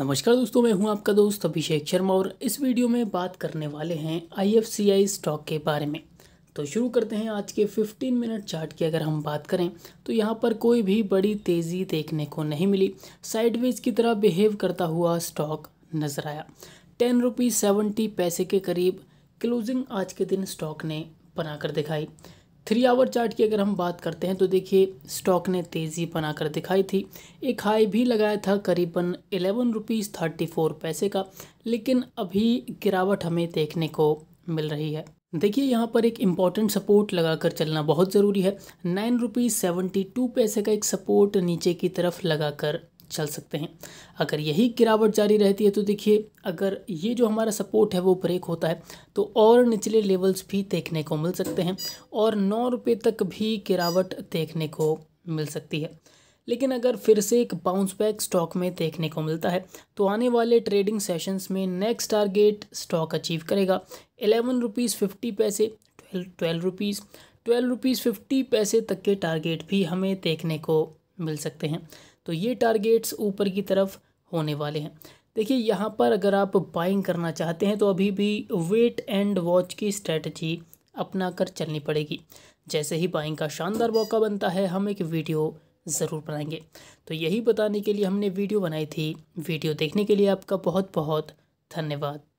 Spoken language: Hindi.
नमस्कार दोस्तों मैं हूं आपका दोस्त अभिषेक शर्मा और इस वीडियो में बात करने वाले हैं आईएफसीआई स्टॉक के बारे में तो शुरू करते हैं आज के 15 मिनट चार्ट की अगर हम बात करें तो यहाँ पर कोई भी बड़ी तेज़ी देखने को नहीं मिली साइडवेज की तरह बिहेव करता हुआ स्टॉक नज़र आया टेन रुपीज़ सेवेंटी पैसे के करीब क्लोजिंग आज के दिन स्टॉक ने बनाकर दिखाई थ्री आवर चार्ट की अगर हम बात करते हैं तो देखिए स्टॉक ने तेज़ी बनाकर दिखाई थी एक हाई भी लगाया था करीबन एलेवन रुपीज़ थर्टी फोर पैसे का लेकिन अभी गिरावट हमें देखने को मिल रही है देखिए यहाँ पर एक इम्पॉर्टेंट सपोर्ट लगाकर चलना बहुत ज़रूरी है नाइन रुपीज़ सेवेंटी टू पैसे का एक सपोर्ट नीचे की तरफ लगाकर चल सकते हैं अगर यही गिरावट जारी रहती है तो देखिए अगर ये जो हमारा सपोर्ट है वो ब्रेक होता है तो और निचले लेवल्स भी देखने को मिल सकते हैं और नौ रुपये तक भी गिरावट देखने को मिल सकती है लेकिन अगर फिर से एक बाउंस बैक स्टॉक में देखने को मिलता है तो आने वाले ट्रेडिंग सेशंस में नेक्स्ट टारगेट स्टॉक अचीव करेगा eleven rupees fifty paise twelve twelve rupees twelve rupees fifty paise तक के टारगेट भी हमें देखने को मिल सकते हैं तो ये टारगेट्स ऊपर की तरफ होने वाले हैं देखिए यहाँ पर अगर आप बाइंग करना चाहते हैं तो अभी भी वेट एंड वॉच की स्ट्रेटजी अपना कर चलनी पड़ेगी जैसे ही बाइंग का शानदार मौका बनता है हम एक वीडियो ज़रूर बनाएंगे तो यही बताने के लिए हमने वीडियो बनाई थी वीडियो देखने के लिए आपका बहुत बहुत धन्यवाद